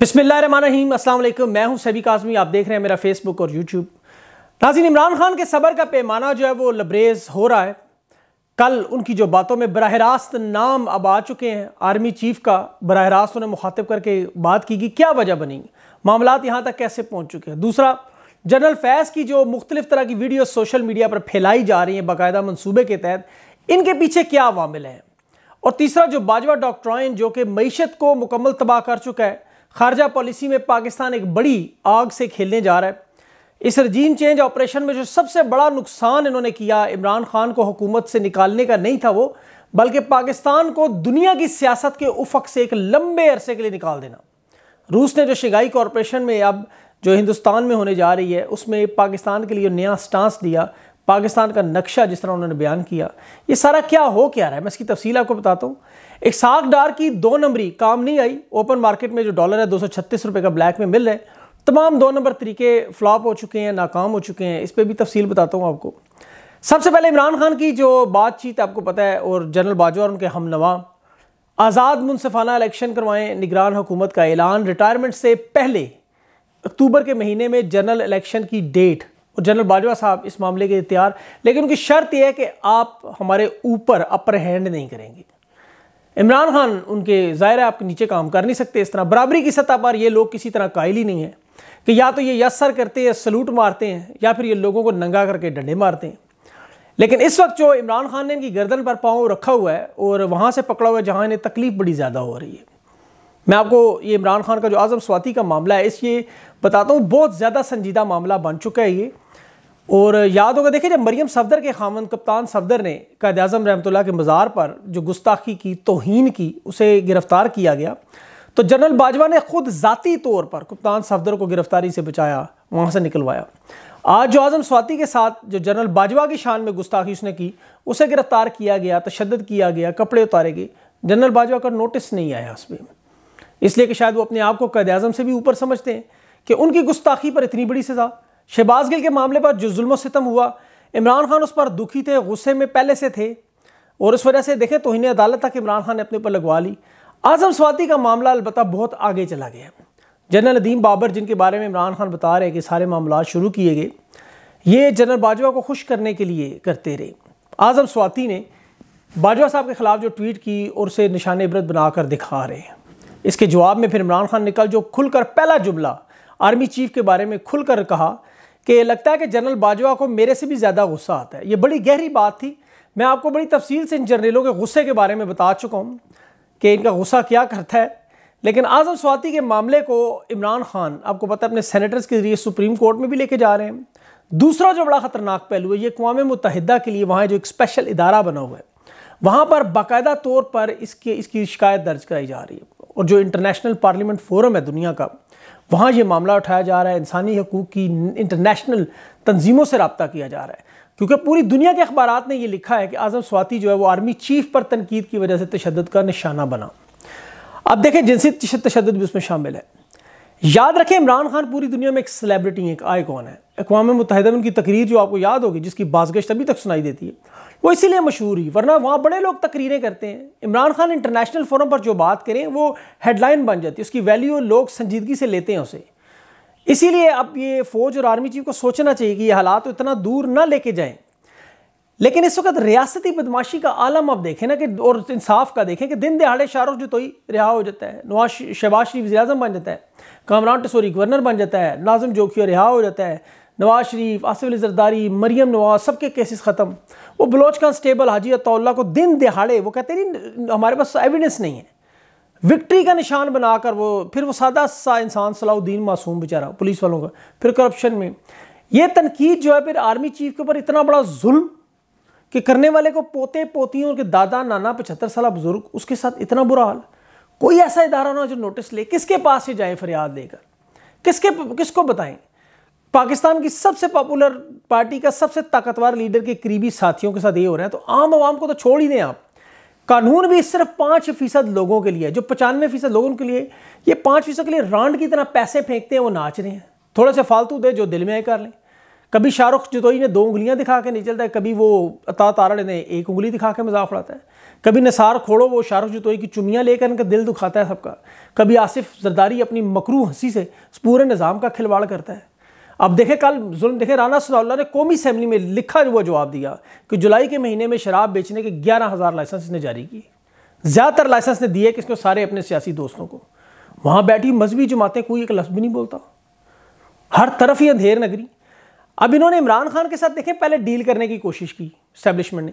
बिस्मिल्लाम असल मैं हूं सभी काजमी आप देख रहे हैं मेरा फेसबुक और यूट्यूब नाजिन इमरान खान के सबर का पैमाना जो है वो लबरेज हो रहा है कल उनकी जो बातों में बरह रास्त नाम अब आ चुके हैं आर्मी चीफ का बरह रास्त उन्हें मुखातिब करके बात की कि क्या वजह बनी मामला यहाँ तक कैसे पहुँच चुके हैं दूसरा जनरल फैज़ की जो मुख्तलिफ तरह की वीडियो सोशल मीडिया पर फैलाई जा रही हैं बाकायदा मनसूबे के तहत इनके पीछे क्या वामिल हैं और तीसरा जो बाजवा डॉक्ट्राइन जो कि मीशत को मुकम्मल तबाह कर चुका है खारजा पॉलिसी में पाकिस्तान एक बड़ी आग से खेलने जा रहा है इस रजीम चेंज ऑपरेशन में जो सबसे बड़ा नुकसान इन्होंने किया इमरान खान को हुकूमत से निकालने का नहीं था वो बल्कि पाकिस्तान को दुनिया की सियासत के उफक से एक लंबे अरसे के लिए निकाल देना रूस ने जो शिगाई कॉरपोरेशन में अब जो हिंदुस्तान में होने जा रही है उसमें पाकिस्तान के लिए नया स्टांस दिया पाकिस्तान का नक्शा जिस तरह उन्होंने बयान किया ये सारा क्या हो क्या रहा है मैं इसकी तफसील आपको बताता हूँ एक साग डार की दो नंबरी काम नहीं आई ओपन मार्केट में जो डॉलर है दो रुपए का ब्लैक में मिल रहा है तमाम दो नंबर तरीके फ्लॉप हो चुके हैं नाकाम हो चुके हैं इस पर भी तफसील बताता हूँ आपको सबसे पहले इमरान खान की जो बातचीत आपको पता है और जनरल बाजवा और उनके नवा आज़ाद मुनसफाना इलेक्शन करवाएं निगरान हुकूमत का ऐलान रिटायरमेंट से पहले अक्टूबर के महीने में जनरल इलेक्शन की डेट और जनरल बाजवा साहब इस मामले के तैयार लेकिन उनकी शर्त यह है कि आप हमारे ऊपर अपर हैंड नहीं करेंगे इमरान खान उनके ज़ाहिर है आपके नीचे काम कर नहीं सकते इस तरह बराबरी की सतह पर ये लोग किसी तरह कायल ही नहीं है कि या तो ये यसर करते हैं सलूट मारते हैं या फिर ये लोगों को नंगा करके डंडे मारते हैं लेकिन इस वक्त जो इमरान खान ने इनकी गर्दन पर पाँव रखा हुआ है और वहाँ से पकड़ा हुआ है जहाँ इन्हें तकलीफ़ बड़ी ज़्यादा हो रही है मैं आपको ये इमरान खान का जो आज़म स्वाति का मामला है इसलिए बताता हूँ बहुत ज़्यादा संजीदा मामला बन चुका है ये और याद होगा देखिए जब मरियम सफदर के खामन कप्तान सफदर ने कैद अजम रहमतुल्ला के मज़ार पर जो गुस्ताखी की तोहन की उसे गिरफ़्तार किया गया तो जनरल बाजवा ने खुद ज़ाती तौर पर कप्तान सफदर को गिरफ़्तारी से बचाया वहाँ से निकलवाया आज जो आज़म स्वाति के साथ जो जनरल बाजवा की शान में गुस्ताखी उसने की उसे गिरफ़्तार किया गया तशद किया गया कपड़े उतारे गए जनरल बाजवा का नोटिस नहीं आया उसमें इसलिए कि शायद वो अपने आप को कैद अजम से भी ऊपर समझते हैं कि उनकी गुस्ताखी पर इतनी बड़ी सज़ा शहबाज गिल के मामले पर जो जुल्म सितम हुआ इमरान खान उस पर दुखी थे गुस्से में पहले से थे और इस वजह से देखें तो इन्हें अदालत तक इमरान खान ने अपने ऊपर लगवा ली आजम स्वाति का मामला अलबत् बहुत आगे चला गया जनरल नदीम बाबर जिनके बारे में इमरान खान बता रहे हैं कि सारे मामला शुरू किए गए ये जनरल बाजवा को खुश करने के लिए करते रहे आजम स्वाति ने बाजवा साहब के ख़िलाफ़ जो ट्वीट की और उसे निशान इबरत बनाकर दिखा रहे हैं इसके जवाब में फिर इमरान खान ने कल जो खुलकर पहला जुमला आर्मी चीफ के बारे में खुलकर कहा कि लगता है कि जनरल बाजवा को मेरे से भी ज़्यादा गुस्सा आता है ये बड़ी गहरी बात थी मैं आपको बड़ी तफसील से इन जर्नलों के गुस्से के बारे में बता चुका हूँ कि इनका गुस्सा क्या करता है लेकिन आज़म स्वाति के मामले को इमरान खान आपको पता है अपने सेनेटर्स के जरिए सुप्रीम कोर्ट में भी लेके जा रहे हैं दूसरा जो बड़ा ख़तरनाक पहलू है ये अकवा मुतहदा के लिए वहाँ जो एक स्पेशल इदारा बना हुआ है वहाँ पर बाकायदा तौर पर इसके इसकी शिकायत दर्ज कराई जा रही है और जो इंटरनेशनल पार्लियामेंट फोरम है दुनिया का वहाँ ये मामला उठाया जा रहा है इंसानी हकूक़ की इंटरनेशनल तंजीमों से रबता किया जा रहा है क्योंकि पूरी दुनिया के अखबार ने यह लिखा है कि आज़म स्वाति जो है वो आर्मी चीफ पर तनकीद की वजह से तशद का निशाना बना अब देखें जिनसी तशद भी उसमें शामिल है याद रखें इमरान खान पूरी दुनिया में एक सेलिब्रिटी है एक कौन है अकवा मुतहदा में उनकी तकरीर जो आपको याद होगी जिसकी बाजगश अभी तक सुनाई देती है वो इसीलिए मशहूर ही वरना वहाँ बड़े लोग तकरीरें करते हैं इमरान खान इंटरनेशनल फोरम पर जो बात करें वो हेडलाइन बन जाती है उसकी वैल्यू लोग संजीदगी से लेते हैं उसे इसीलिए अब ये फ़ौज और आर्मी चीफ को सोचना चाहिए कि ये हालात तो इतना दूर ना लेके जाएं लेकिन इस वक्त रियासती बदमाशी का आलम अब देखें ना कि और इंसाफ का देखें कि दिन दिहाड़े शाहरुख जो तो ही रिहा हो जाता है नवाज शहबाज शरीफ वजी बन जाता है कामरान टसोरी गवर्नर बन जाता है नाजम जोखिया रिहा हो जाता है नवाज शरीफ आसिफ अली जरदारी मरीम नवाज सब के केसेस ख़त्म वो बलोच कांस्टेबल हाजी अतोल्ला को दिन दिहाड़े वो कहते नहीं हमारे पास एविडेंस नहीं है विक्ट्री का निशान बनाकर वो फिर वो सादा सा इंसान सलाउद्दीन मासूम बेचारा पुलिस वालों का फिर करप्शन में ये तनकीद जो है फिर आर्मी चीफ के ऊपर इतना बड़ा जुल्म कि करने वाले को पोते पोतियों के दादा नाना पचहत्तर साल बुजुर्ग उसके साथ इतना बुरा हाल कोई ऐसा इदारा ना जो नोटिस ले किसके पास ही जाए फरियाद लेकर किसके किसको बताएं पाकिस्तान की सबसे पॉपुलर पार्टी का सबसे ताकतवर लीडर के करीबी साथियों के साथ ये हो रहा है तो आम आवाम को तो छोड़ ही दें आप कानून भी सिर्फ पाँच फीसद लोगों के लिए जो पचानवे फीसद लोगों के लिए ये पाँच फीसद के लिए रांड की तरह पैसे फेंकते हैं वो नाच रहे हैं थोड़ा सा फालतू दे जो दिल में आए कर लें कभी शाहरुख जतोई ने दो उंगलियां दिखा के नहीं चलता है कभी वो अता तारड़ ने एक उंगली दिखा के मजाक उड़ाता है कभी निसार खोड़ो वो शाहरुख जतोई की चुमियाँ लेकर इनका दिल दुखाता है सबका कभी आसिफ जरदारी अपनी मकरू हंसी से पूरे निज़ाम का खिलवाड़ करता है अब देखें कल जुल्म देखें राना सनाउल्ला ने कौमी असम्बली में लिखा हुआ जवाब दिया कि जुलाई के महीने में शराब बेचने के ग्यारह हज़ार लाइसेंस इसने जारी किए ज़्यादातर लाइसेंस ने दिए किसको सारे अपने सियासी दोस्तों को वहाँ बैठी मजहबी जमातें कोई एक लफ्ज़ भी नहीं बोलता हर तरफ ही अंधेर नगरी अब इन्होंने इमरान खान के साथ देखें पहले डील करने की कोशिश की स्टैब्लिशमेंट ने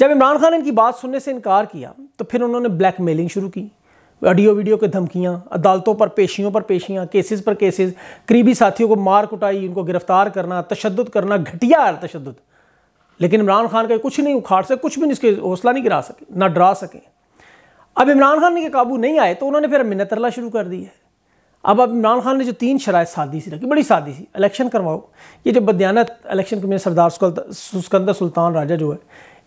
जब इमरान खान इनकी बात सुनने से इनकार किया तो फिर उन्होंने ब्लैक मेलिंग शुरू की ऑडियो वीडियो के धमकियाँ अदालतों पर पेशियों पर पेशियाँ केसेस पर केसेस करीबी साथियों को मार कुटाई उनको गिरफ्तार करना तशद करना घटिया तशद लेकिन इमरान खान का कुछ नहीं उखाड़ सके कुछ भी इसके हौसला नहीं गिरा सके ना डरा सके अब इमरान खान के काबू नहीं आए तो उन्होंने फिर मिन्नत तरला शुरू कर दी है अब अब इमरान खान ने जो तीन शराय सादी सी रखी बड़ी सादी सी इलेक्शन करवाओ ये जो बदयानत इलेक्शन कमीशन सरदार सुस्कंदर सुल्तान राजा जो है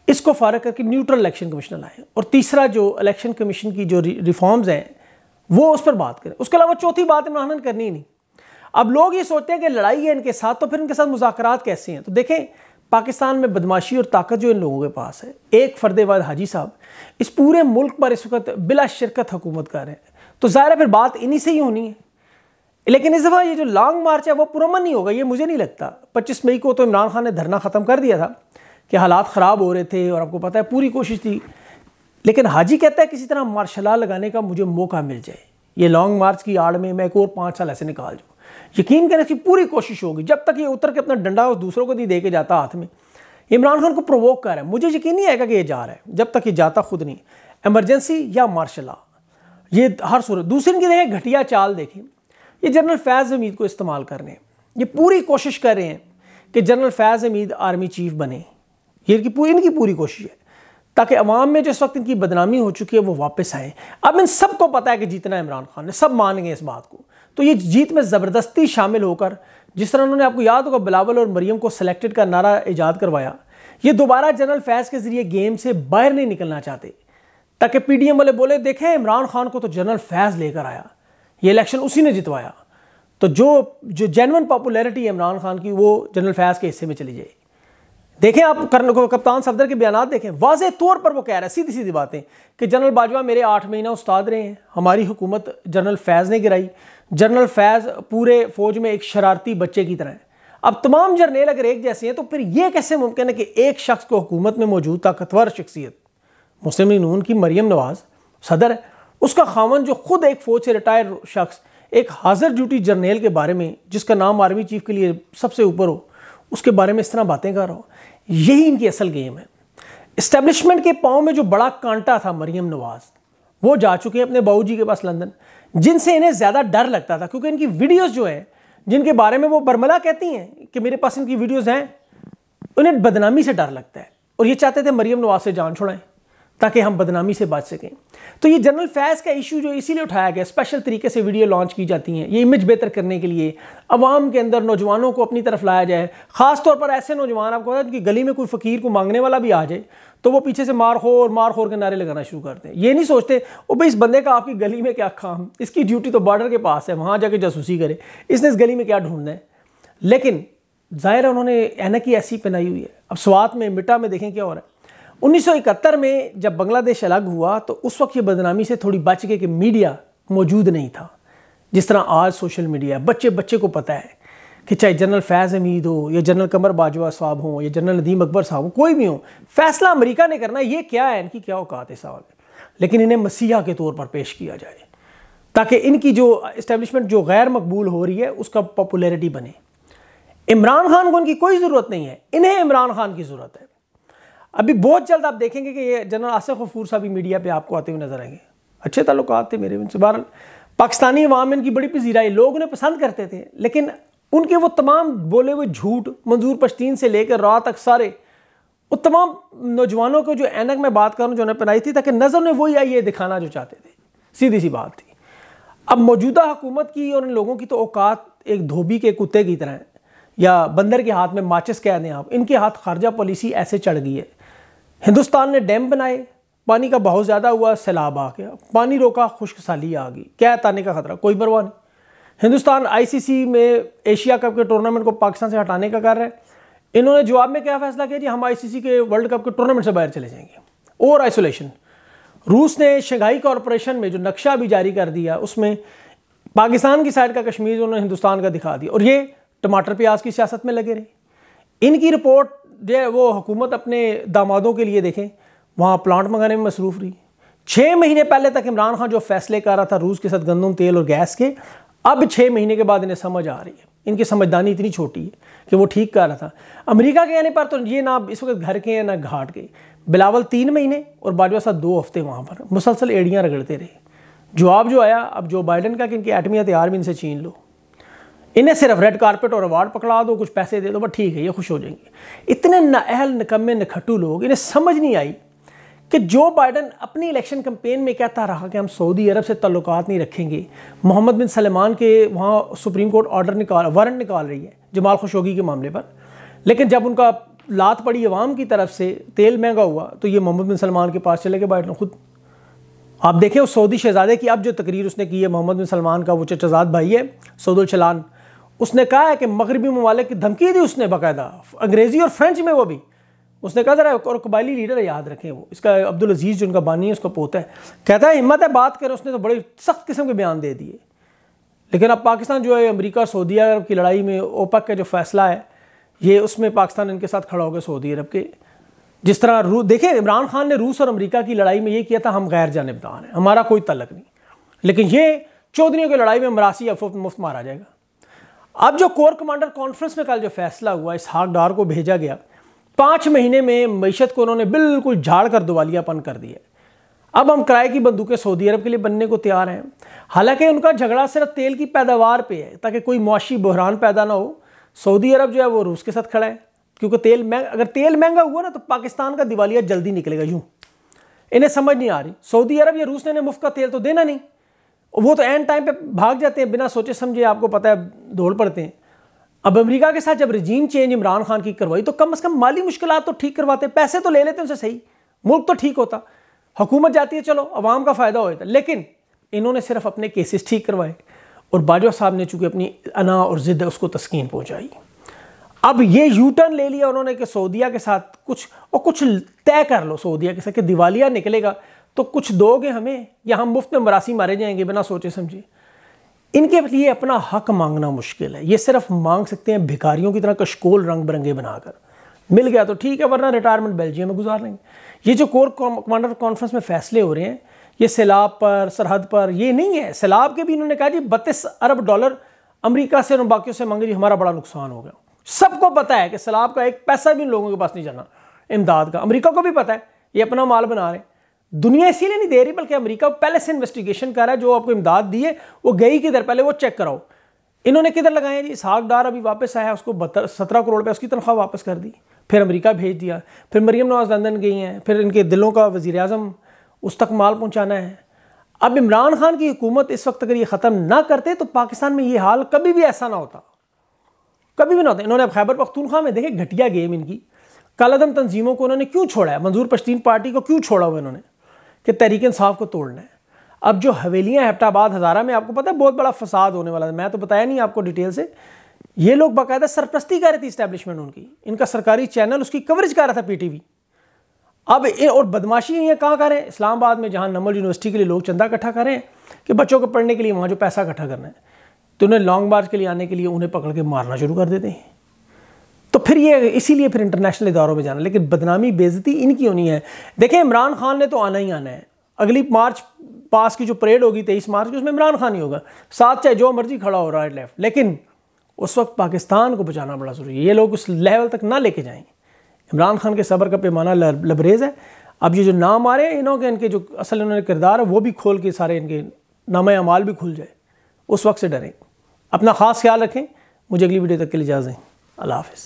इसको फारग करके न्यूट्रल इलेक्शन कमीशन लाए और तीसरा जो इलेक्शन कमीशन की जो रिफॉर्म्स हैं वो उस पर बात करें उसके अलावा चौथी बात इमरान खान करनी ही नहीं अब लोग ये सोचते हैं कि लड़ाई है इनके साथ तो फिर इनके साथ मुजाकर कैसे हैं तो देखें पाकिस्तान में बदमाशी और ताकत जो इन लोगों के पास है एक फर्देवाद हाजी साहब इस पूरे मुल्क पर इस वक्त बिला शिरकत हुकूमत कर रहे हैं तो ज़ाहिर है फिर बात इन्हीं से ही होनी है लेकिन इस दफ़ा ये जो लॉन्ग मार्च है वो पुरमन नहीं होगा ये मुझे नहीं लगता पच्चीस मई को तो इमरान खान ने धरना ख़त्म कर दिया था कि हालात ख़राब हो रहे थे और आपको पता है पूरी कोशिश थी लेकिन हाजी कहता है किसी तरह मार्शल लगाने का मुझे मौका मिल जाए ये लॉन्ग मार्च की आड़ में मैं एक और पाँच साल ऐसे निकाल जाऊँ यकीन करें कि पूरी कोशिश होगी जब तक ये उतर के अपना डंडा उस दूसरों को नहीं दे के जाता हाथ में इमरान खान को प्रोवोक कर रहा है मुझे यकीन नहीं आएगा कि ये जा रहा है जब तक ये जाता खुद नहीं एमरजेंसी या मार्शल ये हर सूरत दूसरे की देखें घटिया चाल देखें ये जनरल फैज़ हमीद को इस्तेमाल कर रहे हैं ये पूरी कोशिश कर रहे हैं कि general Faiz Hameed army chief बने ये इनकी पूरी इनकी पूरी कोशिश है ताकि अवाम में जिस वक्त इनकी बदनामी हो चुकी है वो वापस आए अब इन सबको पता है कि जीतना इमरान खान ने सब मानेंगे इस बात को तो ये जीत में ज़बरदस्ती शामिल होकर जिस तरह उन्होंने आपको याद होगा बिलावल और मरीम को सिलेक्टेड का नारा ईजाद करवाया ये दोबारा जनरल फैज़ के ज़रिए गेम से बाहर नहीं निकलना चाहते ताकि पीडीएम वाले बोले देखें इमरान खान को तो जनरल फैज़ लेकर आया ये इलेक्शन उसी ने जितवाया तो जो जो जेनवन पॉपुलैरिटी है इमरान खान की वो जनरल फैज़ के हिस्से में चली जाएगी देखें आप कर्न को कप्तान सफदर के बयान देखें वाज तौर पर वो कह रहे हैं सीधी सीधी बातें कि जनरल बाजवा मेरे आठ महीना उस्ताद रहे हैं हमारी हुकूमत जनरल फैज़ ने गिराई जनरल फैज़ पूरे फौज में एक शरारती बच्चे की तरह है अब तमाम जर्नेल अगर एक जैसे हैं तो फिर ये कैसे मुमकिन है कि एक शख्स को हुकूमत में मौजूद ताकतवर शख्सियत मुस्लिम नून की मरियम नवाज सदर है उसका खामन जो खुद एक फ़ौज से रिटायर शख्स एक हाजिर ड्यूटी जर्नेल के बारे में जिसका नाम आर्मी चीफ के लिए सबसे ऊपर हो उसके बारे में इस तरह बातें कर रहा हो यही इनकी असल गेम है इस्टेब्लिशमेंट के पाँव में जो बड़ा कांटा था मरीम नवाज वो जा चुके हैं अपने बाबू के पास लंदन जिनसे इन्हें ज़्यादा डर लगता था क्योंकि इनकी वीडियोज़ जो हैं जिनके बारे में वो बर्मला कहती हैं कि मेरे पास इनकी वीडियोज़ हैं उन्हें बदनामी से डर लगता है और ये चाहते थे मरीम नवाज से जान छुड़ाएं ताकि हम बदनामी से बच सकें तो ये जनरल फैज़ का इशू जो इसीलिए उठाया गया स्पेशल तरीके से वीडियो लॉन्च की जाती हैं ये इमेज बेहतर करने के लिए अवाम के अंदर नौजवानों को अपनी तरफ लाया जाए ख़ास तौर पर ऐसे नौजवान आपको पता है कि गली में कोई फ़कीर को मांगने वाला भी आ जाए तो वो पीछे से मार खोर मार खोर के नारे लगाना शुरू करते हैं ये नहीं सोचते वो भाई इस बंदे का आपकी गली में क्या काम इसकी ड्यूटी तो बॉर्डर के पास है वहाँ जाके जासूसी करे इसने इस गली में क्या ढूंढना है लेकिन ज़ाहिर है उन्होंने एनक ही ऐसी पहनाई हुई है अब स्वात में मिट्टा में देखें क्या हो रहा है 1971 में जब बांग्लादेश अलग हुआ तो उस वक्त ये बदनामी से थोड़ी बच गए कि मीडिया मौजूद नहीं था जिस तरह आज सोशल मीडिया बच्चे बच्चे को पता है कि चाहे जनरल फैज़ हमीद हो या जनरल कमर बाजवा साहब हों या जनरल नदीम अकबर साहब हो कोई भी हो फैसला अमेरिका ने करना ये क्या है इनकी क्या औकात है सवाल लेकिन इन्हें मसीहा के तौर पर पेश किया जाए ताकि इनकी जो इस्टेब्लिशमेंट जो गैर मकबूल हो रही है उसका पॉपुलैरिटी बने इमरान खान को इनकी कोई ज़रूरत नहीं है इन्हें इमरान खान की ज़रूरत है अभी बहुत जल्द आप देखेंगे कि ये जनरल आसिफ गफूर साहब भी मीडिया पर आपको आते हुए नजर आएंगे अच्छे ताल्लुक थे मेरे उनसे बहर पाकिस्तानी अवाम इनकी बड़ी पजीराई लोग उन्हें पसंद करते थे लेकिन उनके वो तमाम बोले हुए झूठ मंजूर पश्तीन से लेकर रात तक सारे वो तमाम नौजवानों को जो एनक में बात करूँ जो उन्हें पहनाई थी ताकि नज़र उन्हें वही आई ये दिखाना जो चाहते थे सीधी सी बात थी अब मौजूदा हुकूमत की और इन लोगों की तो औकात एक धोबी के कुत्ते की तरह है या बंदर के हाथ में माचिस कह दें आप इनके हाथ खारजा पॉलिसी ऐसे चढ़ गई है हिंदुस्तान ने डैम बनाए पानी का बहुत ज़्यादा हुआ सैलाब आ गया पानी रोका साली आ गई क्या आने का खतरा कोई परवाह नहीं हिंदुस्तान आईसीसी में एशिया कप के टूर्नामेंट को पाकिस्तान से हटाने का कर रहा है इन्होंने जवाब में क्या फैसला किया जी हम आईसीसी के वर्ल्ड कप के टूर्नामेंट से बाहर चले जाएंगे और आइसोलेशन रूस ने शंघाई कॉरपोरेशन में जो नक्शा भी जारी कर दिया उसमें पाकिस्तान की साइड का कश्मीर उन्होंने हिंदुस्तान का दिखा दिया और ये टमाटर प्याज की सियासत में लगे रहे इनकी रिपोर्ट है वो हुकूमत अपने दामादों के लिए देखें वहाँ प्लांट मंगाने में मसरूफ़ रही छः महीने पहले तक इमरान खान जो फैसले कर रहा था रूस के साथ गंदम तेल और गैस के अब छः महीने के बाद इन्हें समझ आ रही है इनकी समझदारी इतनी छोटी है कि वो ठीक कर रहा था अमेरिका के आने पर तो ये ना इस वक्त घर के हैं ना घाट के बिलावल तीन महीने और बाजवा साहब दो हफ्ते वहाँ पर मुसलसल एड़ियाँ रगड़ते रहे जवाब जो आया अब जो बाइडन का कि इनकी एटमी हथियार भी इनसे छीन लो इन्हें सिर्फ रेड कारपेट और अवार्ड पकड़ा दो कुछ पैसे दे दो बस ठीक है ये खुश हो जाएंगे इतने नाअहल निकम्मे नखटू लोग इन्हें समझ नहीं आई कि जो बाइडन अपनी इलेक्शन कंपेन में कहता रहा कि हम सऊदी अरब से तल्लक नहीं रखेंगे मोहम्मद बिन सलमान के वहाँ सुप्रीम कोर्ट ऑर्डर निकाल वारंट निकाल रही है जमाल खुशोगी के मामले पर लेकिन जब उनका लात पड़ी अवाम की तरफ से तेल महंगा हुआ तो ये मोहम्मद बिन सलमान के पास चले गए बाइडन खुद आप देखें उस सऊदी शहजादे की अब जो तकरीर उसने की है मोहम्मद बिन सलमान का वो चचाजाद भाई है सऊदुल चलान उसने कहा है कि मगरबी ममालिक की धमकी दी उसने बाकायदा अंग्रेज़ी और फ्रेंच में वो भी उसने कहा ज़रा और कबायली लीडर याद रखें वो इसका अब्दुल अजीज़ जो उनका बानी है उसका पोता है कहता है हिम्मत है बात करें उसने तो बड़े सख्त किस्म के बयान दे दिए लेकिन अब पाकिस्तान जो है अमरीका और सऊदी अरब की लड़ाई में ओपक का जो फैसला है ये उसमें पाकिस्तान इनके साथ खड़ा हो गया सऊदी अरब के जिस तरह रू देखिए इमरान खान ने रूस और अमरीका की लड़ाई में ये किया था हम गैर जानबदार हैं हमारा कोई तलक नहीं लेकिन ये चौधरी की लड़ाई में मरासी अफ मुफ्त मारा जाएगा अब जो कोर कमांडर कॉन्फ्रेंस में कल जो फैसला हुआ इस हाक डार को भेजा गया पाँच महीने में मीशत को उन्होंने बिल्कुल झाड़ कर दुवालियापन कर दिया अब हम किराए की बंदूकें सऊदी अरब के लिए बनने को तैयार हैं हालांकि उनका झगड़ा सिर्फ तेल की पैदावार पे है ताकि कोई मुआशी बहरान पैदा ना हो सऊदी अरब जो है वो रूस के साथ खड़ा है क्योंकि तेल महंगा अगर तेल महंगा हुआ ना तो पाकिस्तान का दिवालिया जल्दी निकलेगा यूँ इन्हें समझ नहीं आ रही सऊदी अरब या रूस ने इन्हें मुफ्त का तेल तो देना नहीं और वो तो एंड टाइम पे भाग जाते हैं बिना सोचे समझे आपको पता है दौड़ पड़ते हैं अब अमेरिका के साथ जब रजीम चेंज इमरान खान की करवाई तो कम अज़ कम माली मुश्किल तो ठीक करवाते पैसे तो ले लेते हैं उनसे सही मुल्क तो ठीक होता हुकूमत जाती है चलो अवाम का फ़ायदा हो जाता लेकिन इन्होंने सिर्फ अपने केसेस ठीक करवाए और बाजवा साहब ने चूंकि अपनी अना और ज़िद्द उसको तस्कीन पहुँचाई अब ये यू टर्न ले लिया उन्होंने कि सऊदिया के साथ कुछ और कुछ तय कर लो सऊदिया के साथ कि दिवालिया निकलेगा तो कुछ दोगे हमें या हम मुफ्त में मरासी मारे जाएंगे बिना सोचे समझे इनके लिए अपना हक मांगना मुश्किल है ये सिर्फ मांग सकते हैं भिखारियों की तरह कशकोल रंग बिरंगे बनाकर मिल गया तो ठीक है वरना रिटायरमेंट बेल्जियम में गुजार लेंगे ये जो कोर कमांडर कॉन्फ्रेंस में फैसले हो रहे हैं ये सैलाब पर सरहद पर ये नहीं है सैलाब के भी इन्होंने कहा जी बत्तीस अरब डॉलर अमरीका से और बाकियों से मांगे जी हमारा बड़ा नुकसान हो गया सबको पता है कि सैलाब का एक पैसा भी लोगों के पास नहीं जाना इमदाद का अमरीका को भी पता है ये अपना माल बना रहे हैं दुनिया इसीलिए नहीं दे रही बल्कि अमेरिका पहले से इन्वेस्टिगेशन कर रहा है जो आपको इमदाद दी है वो गई किधर पहले वो चेक कराओ इन्होंने किधर लगाए जी इसहाक डार अभी वापस आया उसको बहत्तर सत्रह करोड़ रुपये उसकी तनख्वाह वापस कर दी फिर अमेरिका भेज दिया फिर मरीम नवाज लंदन गई हैं फिर इनके दिलों का वज़ी अजम उस तक माल पहुँचाना है अब इमरान खान की हुकूमत इस वक्त अगर ये ख़त्म ना करते तो पाकिस्तान में ये हाल कभी भी ऐसा ना होता कभी भी ना होता इन्होंने अब खैबर पख्तूनख्वा में देखे घटिया गेम इनकी कलदम तंजीमों को उन्होंने क्यों छोड़ा है मंजूर पश्तीन पार्टी को क्यों छोड़ा हुआ इन्होंने कि तहरीक इंसाफ को तोड़ना है अब जो हवेलियाँ हैप्टाबाद हज़ारा में आपको पता है बहुत बड़ा फसाद होने वाला था मैं तो बताया नहीं आपको डिटेल से ये लोग बाकायदा सरप्रस्ती कर रहे थी इस्टेब्लिशमेंट उनकी इनका सरकारी चैनल उसकी कवरेज कर रहा था पीटीवी अब ए, और बदमाशी ये कहाँ करें इस्लामाबाद में जहाँ नमल यूनिवर्सिटी के लिए लोग चंदा इकट्ठा कर रहे हैं कि बच्चों को पढ़ने के लिए वहाँ जो पैसा इकट्ठा करना है तो उन्हें लॉन्ग मार्च के लिए आने के लिए उन्हें पकड़ के मारना शुरू कर देते हैं तो फिर ये इसीलिए फिर इंटरनेशनल इदारों में जाना लेकिन बदनामी बेजती इनकी होनी है देखें इमरान खान ने तो आना ही आना है अगली मार्च पास की जो परेड होगी तेईस मार्च की उसमें इमरान खान ही होगा साथ चाहे जो मर्जी खड़ा हो रहा है लेफ्ट लेकिन उस वक्त पाकिस्तान को बचाना बड़ा ज़रूरी है ये लोग उस लेवल तक ना लेके जाएंगे इमरान खान के सबर का पैमाना लबरेज है अब ये जो नाम आ रहे हैं इन्हों के इनके जो असल इन्होंने किरदार है वो भी खोल के सारे इनके नाम अमाल भी खुल जाए उस वक्त से डरें अपना ख़ास ख्याल रखें मुझे अगली वीडियो तक के लिए इजाज़ें अल्लाह हाफिज़